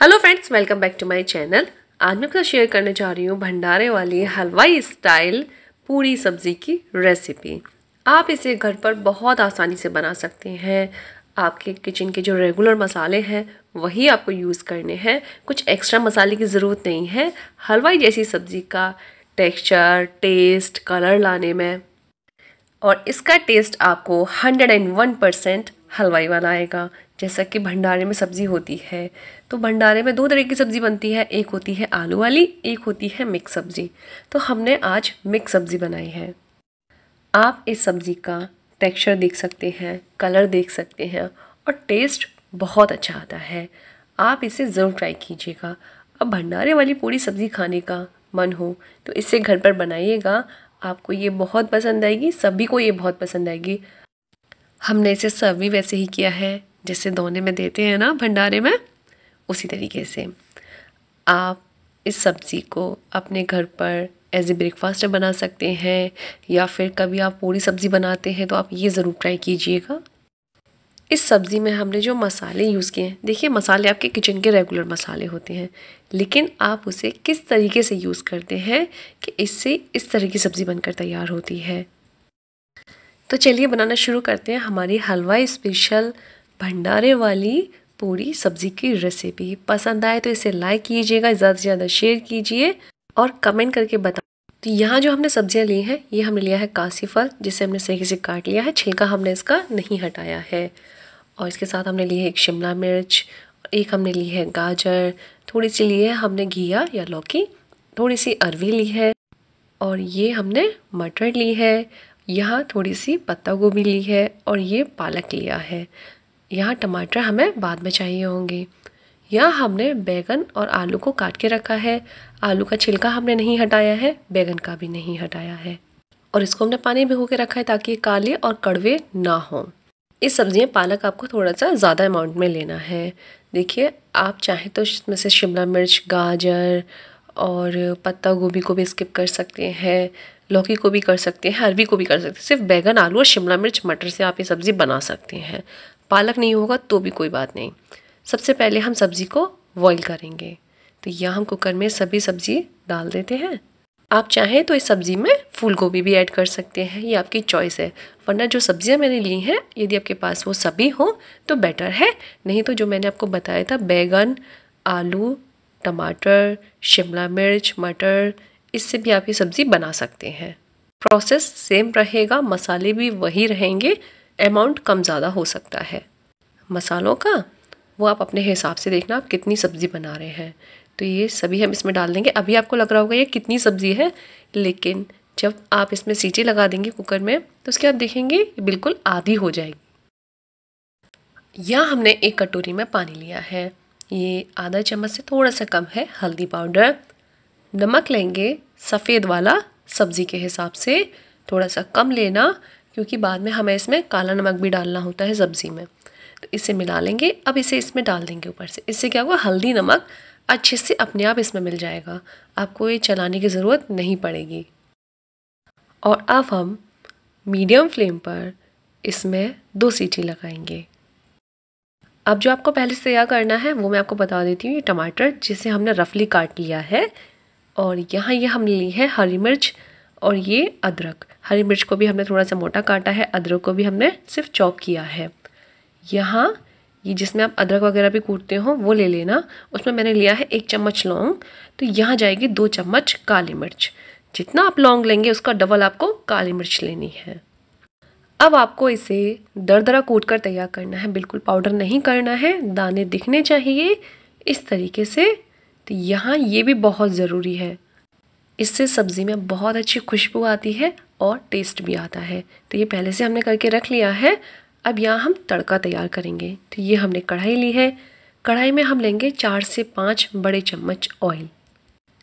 hello friends welcome back to my channel आज मैं आपका शेयर करने जा रही हूँ भंडारे वाली हलवाई स्टाइल पूरी सब्ज़ी की रेसिपी आप इसे घर पर बहुत आसानी से बना सकते हैं आपके किचन के जो रेगुलर मसाले हैं वही आपको यूज़ करने हैं कुछ एक्स्ट्रा मसाले की ज़रूरत नहीं है हलवाई जैसी सब्ज़ी का टेक्स्चर टेस्ट कलर लाने में और इसका टेस्ट आपको हंड्रेड परसेंट हलवाई वाला आएगा जैसा कि भंडारे में सब्ज़ी होती है तो भंडारे में दो तरह की सब्ज़ी बनती है एक होती है आलू वाली एक होती है मिक्स सब्ज़ी तो हमने आज मिक्स सब्ज़ी बनाई है आप इस सब्ज़ी का टेक्सचर देख सकते हैं कलर देख सकते हैं और टेस्ट बहुत अच्छा आता है आप इसे ज़रूर ट्राई कीजिएगा अब भंडारे वाली पूरी सब्ज़ी खाने का मन हो तो इसे घर पर बनाइएगा आपको ये बहुत पसंद आएगी सभी को ये बहुत पसंद आएगी हमने इसे सर्व भी वैसे ही किया है जैसे दोने में देते हैं ना भंडारे में उसी तरीके से आप इस सब्ज़ी को अपने घर पर एज ए ब्रेकफास्ट बना सकते हैं या फिर कभी आप पूरी सब्ज़ी बनाते हैं तो आप ये ज़रूर ट्राई कीजिएगा इस सब्ज़ी में हमने जो मसाले यूज़ किए हैं देखिए मसाले आपके किचन के रेगुलर मसाले होते हैं लेकिन आप उसे किस तरीके से यूज़ करते हैं कि इससे इस तरह की सब्ज़ी बनकर तैयार होती है तो चलिए बनाना शुरू करते हैं हमारी हलवाई स्पेशल भंडारे वाली पूरी सब्जी की रेसिपी पसंद आए तो इसे लाइक कीजिएगा ज़्यादा से ज़्यादा शेयर कीजिए और कमेंट करके बताओ तो यहाँ जो हमने सब्जियाँ ली हैं ये हमने लिया है कासी फल जिसे हमने सही से काट लिया है छिलका हमने इसका नहीं हटाया है और इसके साथ हमने ली है एक शिमला मिर्च एक हमने ली है गाजर थोड़ी सी ली है हमने घिया या लौकी थोड़ी सी अरवी ली है और ये हमने मटर ली है यहाँ थोड़ी सी पत्ता गोभी ली है और ये पालक लिया है यहाँ टमाटर हमें बाद में चाहिए होंगे यहाँ हमने बैगन और आलू को काट के रखा है आलू का छिलका हमने नहीं हटाया है बैगन का भी नहीं हटाया है और इसको हमने पानी भिगो के रखा है ताकि काले और कड़वे ना हों इस सब्ज़ी में पालक आपको थोड़ा सा ज़्यादा अमाउंट में लेना है देखिए आप चाहें तो इसमें से शिमला मिर्च गाजर और पत्ता गोभी को भी स्किप कर सकते हैं लौकी को भी कर सकते हैं अरबी को भी कर सकते हैं सिर्फ बैगन आलू और शिमला मिर्च मटर से आप ये सब्ज़ी बना सकते हैं पालक नहीं होगा तो भी कोई बात नहीं सबसे पहले हम सब्ज़ी को बॉईल करेंगे तो यह हम कुकर में सभी सब्ज़ी डाल देते हैं आप चाहें तो इस सब्ज़ी में फूल गोभी भी ऐड कर सकते हैं ये आपकी चॉइस है वरना जो सब्ज़ियाँ मैंने ली हैं यदि आपके पास वो सभी हों तो बेटर है नहीं तो जो मैंने आपको बताया था बैगन आलू टमाटर शिमला मिर्च मटर इससे भी आप ये सब्ज़ी बना सकते हैं प्रोसेस सेम रहेगा मसाले भी वही रहेंगे अमाउंट कम ज़्यादा हो सकता है मसालों का वो आप अपने हिसाब से देखना आप कितनी सब्ज़ी बना रहे हैं तो ये सभी हम इसमें डाल देंगे अभी आपको लग रहा होगा ये कितनी सब्ज़ी है लेकिन जब आप इसमें सीटी लगा देंगे कुकर में तो उसके आप देखेंगे बिल्कुल आधी हो जाएगी या हमने एक कटोरी में पानी लिया है ये आधा चम्मच से थोड़ा सा कम है हल्दी पाउडर नमक लेंगे सफ़ेद वाला सब्ज़ी के हिसाब से थोड़ा सा कम लेना क्योंकि बाद में हमें इसमें काला नमक भी डालना होता है सब्ज़ी में तो इसे मिला लेंगे अब इसे इसमें डाल देंगे ऊपर से इससे क्या होगा हल्दी नमक अच्छे से अपने आप इसमें मिल जाएगा आपको ये चलाने की ज़रूरत नहीं पड़ेगी और अब हम मीडियम फ्लेम पर इसमें दो सीटी लगाएंगे अब जो आपको पहले से तैयार करना है वो मैं आपको बता देती हूँ ये टमाटर जिसे हमने रफली काट लिया है और यहाँ ये हमने ली है हरी मिर्च और ये अदरक हरी मिर्च को भी हमने थोड़ा सा मोटा काटा है अदरक को भी हमने सिर्फ चॉप किया है यहाँ ये जिसमें आप अदरक वगैरह भी कूटते हो वो ले लेना उसमें मैंने लिया है एक चम्मच लौंग तो यहाँ जाएगी दो चम्मच काली मिर्च जितना आप लौंग लेंगे उसका डबल आपको काली मिर्च लेनी है अब आपको इसे दर दरा कूट कर तैयार करना है बिल्कुल पाउडर नहीं करना है दाने दिखने चाहिए इस तरीके से तो यहाँ ये भी बहुत ज़रूरी है इससे सब्ज़ी में बहुत अच्छी खुशबू आती है और टेस्ट भी आता है तो ये पहले से हमने करके रख लिया है अब यहाँ हम तड़का तैयार करेंगे तो ये हमने कढ़ाई ली है कढ़ाई में हम लेंगे चार से पाँच बड़े चम्मच ऑयल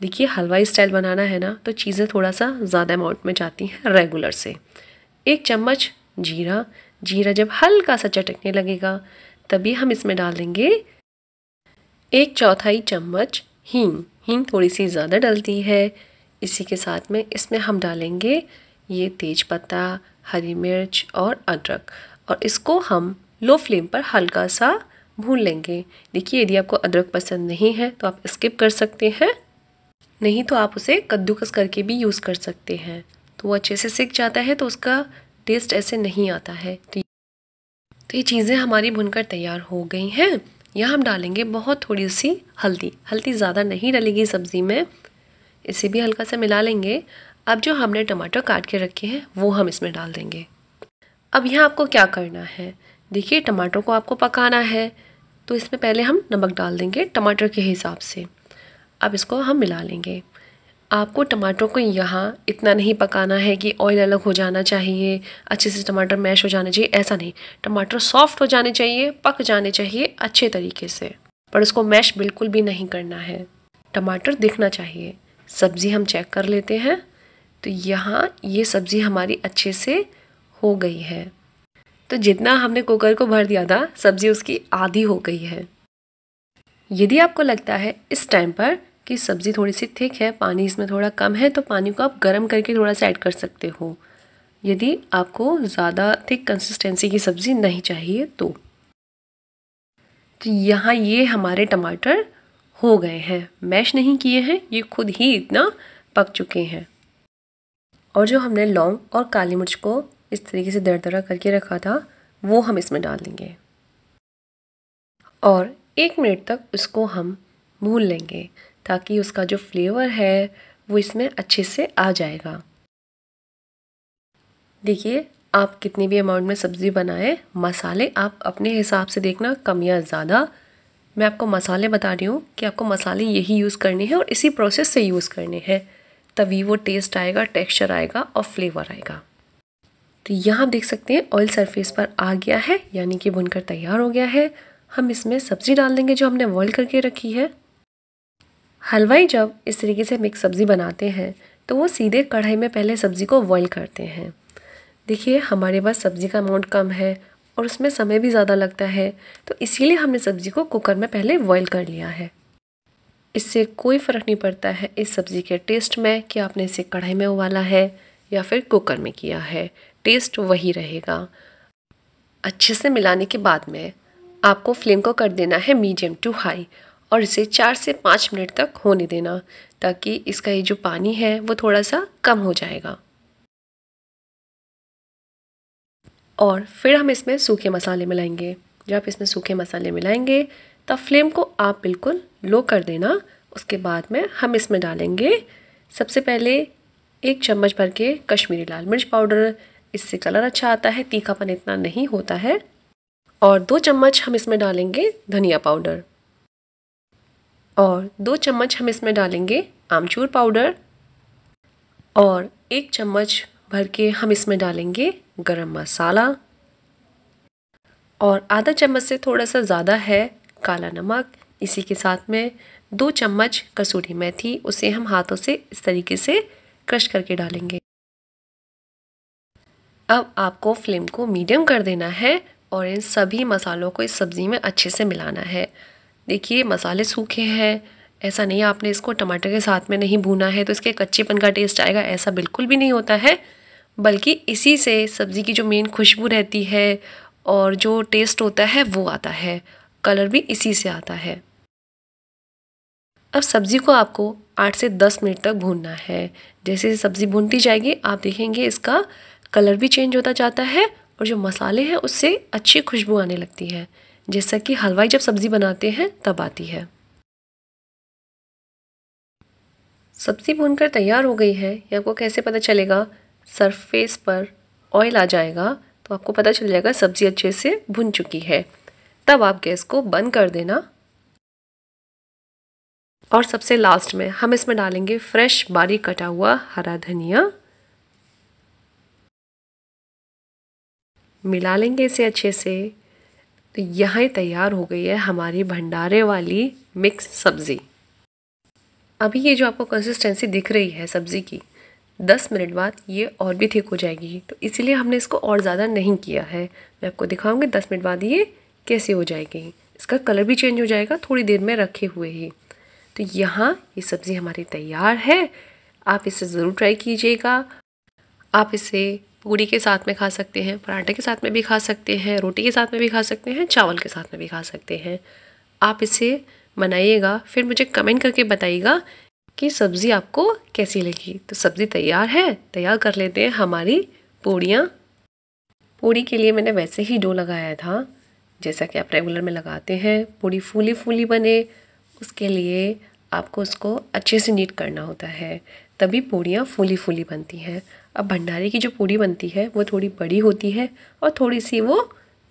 देखिए हलवाई स्टाइल बनाना है ना तो चीज़ें थोड़ा सा ज़्यादा अमाउंट में जाती हैं रेगुलर से एक चम्मच जीरा जीरा जब हल्का सा चटकने लगेगा तभी हम इसमें डाल देंगे एक चौथाई चम्मच हींग हींग थोड़ी सी ज़्यादा डलती है इसी के साथ में इसमें हम डालेंगे ये तेज पत्ता हरी मिर्च और अदरक और इसको हम लो फ्लेम पर हल्का सा भून लेंगे देखिए यदि आपको अदरक पसंद नहीं है तो आप स्किप कर सकते हैं नहीं तो आप उसे कद्दूकस करके भी यूज़ कर सकते हैं तो वो अच्छे से सिक जाता है तो उसका टेस्ट ऐसे नहीं आता है तो ये, तो ये चीज़ें हमारी भुनकर तैयार हो गई हैं यहाँ हम डालेंगे बहुत थोड़ी सी हल्दी हल्दी ज़्यादा नहीं डलेगी सब्ज़ी में इसे भी हल्का सा मिला लेंगे अब जो हमने टमाटर काट के रखे हैं वो हम इसमें डाल देंगे अब यहाँ आपको क्या करना है देखिए टमाटर को आपको पकाना है तो इसमें पहले हम नमक डाल देंगे टमाटर के हिसाब से अब इसको हम मिला लेंगे आपको टमाटर को यहाँ इतना नहीं पकाना है कि ऑयल अलग हो जाना चाहिए अच्छे से टमाटर मैश हो जाने चाहिए ऐसा नहीं टमाटर सॉफ्ट हो जाने चाहिए पक जाने चाहिए अच्छे तरीके से पर उसको मैश बिल्कुल भी नहीं करना है टमाटर दिखना चाहिए सब्ज़ी हम चेक कर लेते हैं तो यहाँ ये सब्ज़ी हमारी अच्छे से हो गई है तो जितना हमने कुकर को भर दिया था सब्ज़ी उसकी आधी हो गई है यदि आपको लगता है इस टाइम पर कि सब्ज़ी थोड़ी सी थिक है पानी इसमें थोड़ा कम है तो पानी को आप गर्म करके थोड़ा सा ऐड कर सकते हो यदि आपको ज़्यादा थिक कंसिस्टेंसी की सब्ज़ी नहीं चाहिए तो, तो यहाँ ये हमारे टमाटर हो गए हैं मैश नहीं किए हैं ये खुद ही इतना पक चुके हैं और जो हमने लौंग और काली मिर्च को इस तरीके से दर दरा करके रखा था वो हम इसमें डाल देंगे और एक मिनट तक उसको हम भून लेंगे ताकि उसका जो फ्लेवर है वो इसमें अच्छे से आ जाएगा देखिए आप कितनी भी अमाउंट में सब्ज़ी बनाएं मसाले आप अपने हिसाब से देखना कम या ज़्यादा मैं आपको मसाले बता रही हूँ कि आपको मसाले यही यूज़ करने हैं और इसी प्रोसेस से यूज़ करने हैं तभी वो टेस्ट आएगा टेक्सचर आएगा और फ्लेवर आएगा तो यहाँ आप देख सकते हैं ऑयल सरफेस पर आ गया है यानी कि बुनकर तैयार हो गया है हम इसमें सब्ज़ी डाल देंगे जो हमने बॉयल करके रखी है हलवाई जब इस तरीके से मिक्स सब्ज़ी बनाते हैं तो वो सीधे कढ़ाई में पहले सब्ज़ी को बॉईल करते हैं देखिए हमारे पास सब्ज़ी का अमाउंट कम है और उसमें समय भी ज़्यादा लगता है तो इसीलिए हमने सब्ज़ी को कुकर में पहले बॉईल कर लिया है इससे कोई फ़र्क नहीं पड़ता है इस सब्ज़ी के टेस्ट में कि आपने इसे कढ़ाई में उबाला है या फिर कुकर में किया है टेस्ट वही रहेगा अच्छे से मिलाने के बाद में आपको फ्लेम को कर देना है मीडियम टू हाई और इसे चार से पाँच मिनट तक होने देना ताकि इसका ये जो पानी है वो थोड़ा सा कम हो जाएगा और फिर हम इसमें सूखे मसाले मिलाएंगे जब आप इसमें सूखे मसाले मिलाएंगे तब फ्लेम को आप बिल्कुल लो कर देना उसके बाद में हम इसमें डालेंगे सबसे पहले एक चम्मच भर के कश्मीरी लाल मिर्च पाउडर इससे कलर अच्छा आता है तीखापन इतना नहीं होता है और दो चम्मच हम इसमें डालेंगे धनिया पाउडर और दो चम्मच हम इसमें डालेंगे आमचूर पाउडर और एक चम्मच भर के हम इसमें डालेंगे गरम मसाला और आधा चम्मच से थोड़ा सा ज़्यादा है काला नमक इसी के साथ में दो चम्मच कसूरी मेथी उसे हम हाथों से इस तरीके से क्रश करके डालेंगे अब आपको फ्लेम को मीडियम कर देना है और इन सभी मसालों को इस सब्ज़ी में अच्छे से मिलाना है देखिए मसाले सूखे हैं ऐसा नहीं आपने इसको टमाटर के साथ में नहीं भूना है तो इसके कच्चेपन का टेस्ट आएगा ऐसा बिल्कुल भी नहीं होता है बल्कि इसी से सब्ज़ी की जो मेन खुशबू रहती है और जो टेस्ट होता है वो आता है कलर भी इसी से आता है अब सब्ज़ी को आपको आठ से दस मिनट तक भूनना है जैसे सब्ज़ी भूनती जाएगी आप देखेंगे इसका कलर भी चेंज होता जाता है और जो मसाले हैं उससे अच्छी खुशबू आने लगती है जैसा कि हलवाई जब सब्ज़ी बनाते हैं तब आती है सब्ज़ी भूनकर तैयार हो गई है ये आपको कैसे पता चलेगा सरफेस पर ऑयल आ जाएगा तो आपको पता चल जाएगा सब्ज़ी अच्छे से भुन चुकी है तब आप गैस को बंद कर देना और सबसे लास्ट में हम इसमें डालेंगे फ्रेश बारीक कटा हुआ हरा धनिया मिला लेंगे इसे अच्छे से तो यहाँ तैयार हो गई है हमारी भंडारे वाली मिक्स सब्ज़ी अभी ये जो आपको कंसिस्टेंसी दिख रही है सब्ज़ी की दस मिनट बाद ये और भी ठीक हो जाएगी तो इसीलिए हमने इसको और ज़्यादा नहीं किया है मैं आपको दिखाऊंगी दस मिनट बाद ये कैसे हो जाएगी इसका कलर भी चेंज हो जाएगा थोड़ी देर में रखे हुए ही तो यहाँ ये सब्ज़ी हमारी तैयार है आप इसे ज़रूर ट्राई कीजिएगा आप इसे पूड़ी के साथ में खा सकते हैं पराठे के साथ में भी खा सकते हैं रोटी के साथ में भी खा सकते हैं चावल के साथ में भी खा सकते हैं आप इसे बनाइएगा फिर मुझे कमेंट करके बताइएगा कि सब्ज़ी आपको कैसी लगी तो सब्ज़ी तैयार है तैयार कर लेते हैं हमारी पूड़ियाँ पूड़ी के लिए मैंने वैसे ही डो लगाया था जैसा कि आप रेगुलर में लगाते हैं पूड़ी फूली फूली बने उसके लिए आपको उसको अच्छे से नीट करना होता है तभी पूड़ियाँ फूली फूली बनती हैं अब भंडारे की जो पूड़ी बनती है वो थोड़ी बड़ी होती है और थोड़ी सी वो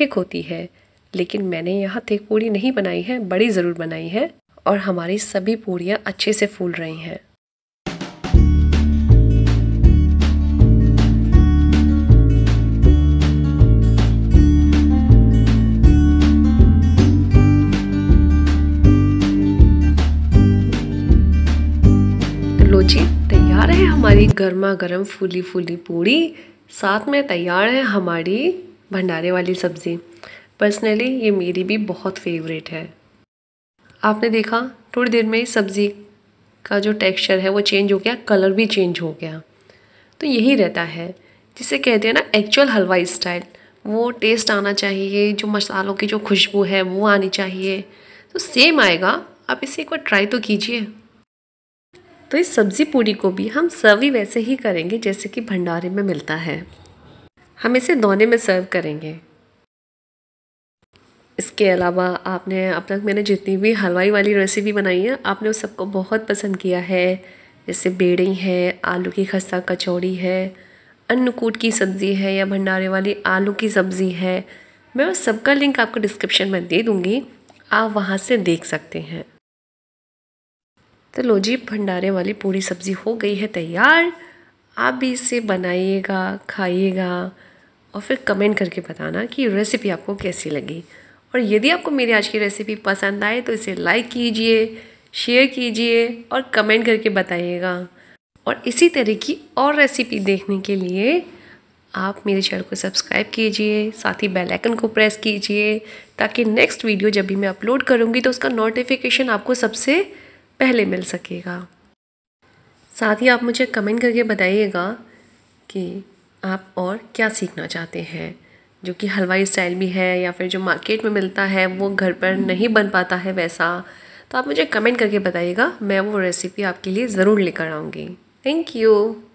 थिक होती है लेकिन मैंने यहाँ थिक पूड़ी नहीं बनाई है बड़ी ज़रूर बनाई है और हमारी सभी पूड़ियाँ अच्छे से फूल रही हैं हमारी गर्मा गर्म फूली फूली पूड़ी साथ में तैयार है हमारी भंडारे वाली सब्ज़ी पर्सनली ये मेरी भी बहुत फेवरेट है आपने देखा थोड़ी देर में सब्ज़ी का जो टेक्सचर है वो चेंज हो गया कलर भी चेंज हो गया तो यही रहता है जिसे कहते हैं ना एक्चुअल हलवाई स्टाइल वो टेस्ट आना चाहिए जो मसालों की जो खुशबू है वो आनी चाहिए तो सेम आएगा आप इसे एक बार ट्राई तो कीजिए तो इस सब्ज़ी पूरी को भी हम सर्व ही वैसे ही करेंगे जैसे कि भंडारे में मिलता है हम इसे दोने में सर्व करेंगे इसके अलावा आपने अब तक मैंने जितनी भी हलवाई वाली रेसिपी बनाई है आपने उस सबको बहुत पसंद किया है जैसे बेड़ी है आलू की खस्ता कचौड़ी है अन्नकूट की सब्ज़ी है या भंडारे वाली आलू की सब्ज़ी है मैं उस सबका लिंक आपको डिस्क्रिप्शन में दे दूँगी आप वहाँ से देख सकते हैं तो लो जी भंडारे वाली पूरी सब्ज़ी हो गई है तैयार आप भी इसे बनाइएगा खाइएगा और फिर कमेंट करके बताना कि रेसिपी आपको कैसी लगी और यदि आपको मेरी आज की रेसिपी पसंद आए तो इसे लाइक कीजिए शेयर कीजिए और कमेंट करके बताइएगा और इसी तरह की और रेसिपी देखने के लिए आप मेरे चैनल को सब्सक्राइब कीजिए साथ ही बेल आइकन को प्रेस कीजिए ताकि नेक्स्ट वीडियो जब भी मैं अपलोड करूँगी तो उसका नोटिफिकेशन आपको सबसे पहले मिल सकेगा साथ ही आप मुझे कमेंट करके बताइएगा कि आप और क्या सीखना चाहते हैं जो कि हलवाई स्टाइल भी है या फिर जो मार्केट में मिलता है वो घर पर नहीं बन पाता है वैसा तो आप मुझे कमेंट करके बताइएगा मैं वो रेसिपी आपके लिए ज़रूर लेकर आऊँगी थैंक यू